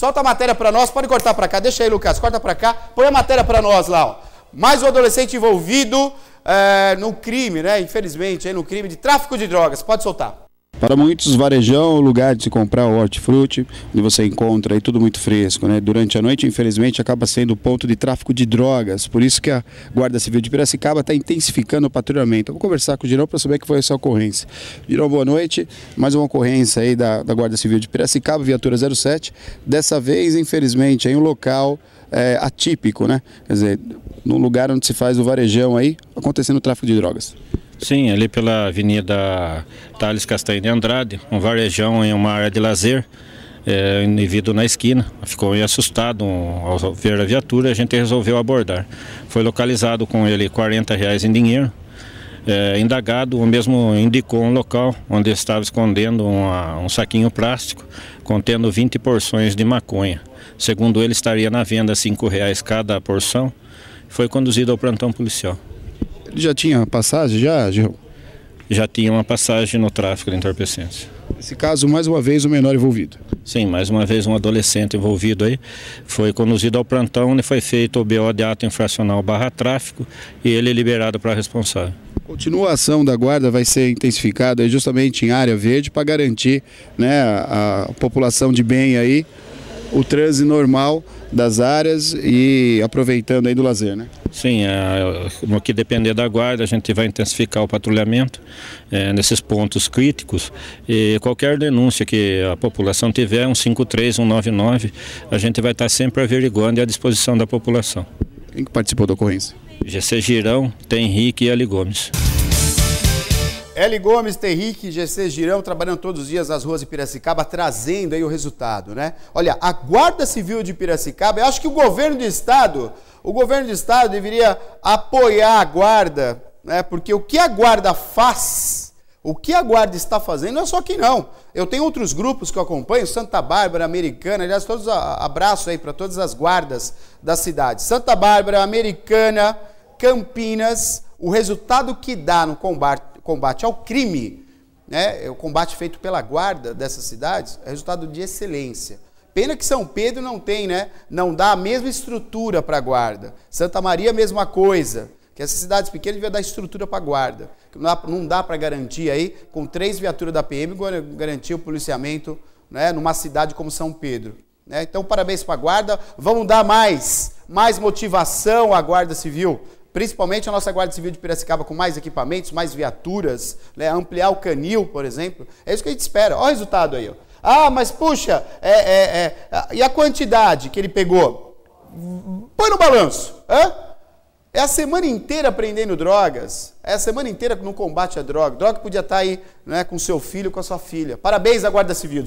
Solta a matéria para nós, pode cortar para cá. Deixa aí, Lucas, corta para cá. Põe a matéria para nós lá. Ó. Mais um adolescente envolvido é, no crime, né? Infelizmente, aí, no crime de tráfico de drogas. Pode soltar. Para muitos, varejão é o lugar de se comprar o hortifruti, onde você encontra aí tudo muito fresco. Né? Durante a noite, infelizmente, acaba sendo ponto de tráfico de drogas. Por isso que a Guarda Civil de Piracicaba está intensificando o patrulhamento. Eu vou conversar com o Girão para saber que foi essa ocorrência. Girão, boa noite. Mais uma ocorrência aí da, da Guarda Civil de Piracicaba, viatura 07. Dessa vez, infelizmente, em um local é, atípico, né? Quer dizer, num lugar onde se faz o varejão aí, acontecendo o tráfico de drogas. Sim, ali pela Avenida Thales Castanho de Andrade, um varejão em uma área de lazer. É, indivíduo na esquina, ficou assustado um, ao ver a viatura, a gente resolveu abordar. Foi localizado com ele 40 reais em dinheiro, é, indagado, o mesmo indicou um local onde estava escondendo uma, um saquinho plástico contendo 20 porções de maconha. Segundo ele, estaria na venda R$ 5,00 cada porção. Foi conduzido ao plantão policial. Ele já tinha passagem, já, Gil? Já tinha uma passagem no tráfico de entorpecentes. Nesse caso, mais uma vez, o menor envolvido. Sim, mais uma vez um adolescente envolvido aí. Foi conduzido ao plantão onde foi feito o BO de ato infracional barra tráfico e ele é liberado para responsável. Continua a ação da guarda, vai ser intensificada justamente em área verde para garantir né, a população de bem aí, o transe normal das áreas e aproveitando aí do lazer, né? Sim, é, no que depender da guarda, a gente vai intensificar o patrulhamento é, nesses pontos críticos e qualquer denúncia que a população tiver, um 53, um a gente vai estar sempre averiguando e à disposição da população. Quem que participou da ocorrência? GC Girão, Tem Henrique e Ali Gomes. Eli Gomes, Terrique, GC Girão, trabalhando todos os dias nas ruas de Piracicaba, trazendo aí o resultado, né? Olha, a Guarda Civil de Piracicaba, eu acho que o governo do estado, o governo do estado deveria apoiar a guarda, né? Porque o que a guarda faz, o que a guarda está fazendo não é só aqui não. Eu tenho outros grupos que eu acompanho, Santa Bárbara, Americana, aliás, todos abraço aí para todas as guardas da cidade. Santa Bárbara, Americana, Campinas, o resultado que dá no combate combate ao crime, né, é o combate feito pela guarda dessas cidades, é resultado de excelência. Pena que São Pedro não tem, né? Não dá a mesma estrutura para a guarda. Santa Maria, mesma coisa. Que essas cidades pequenas deviam dar estrutura para a guarda. Não dá, para garantir aí, com três viaturas da PM, garantir o policiamento né, numa cidade como São Pedro. Né? Então, parabéns para a guarda. Vamos dar mais, mais motivação à guarda civil principalmente a nossa Guarda Civil de Piracicaba com mais equipamentos, mais viaturas, né? ampliar o canil, por exemplo. É isso que a gente espera. Olha o resultado aí. Ó. Ah, mas puxa, é, é, é, ah, e a quantidade que ele pegou? Põe no balanço. Hã? É a semana inteira aprendendo drogas. É a semana inteira no combate à droga. Droga podia estar aí né, com seu filho, com a sua filha. Parabéns à Guarda Civil.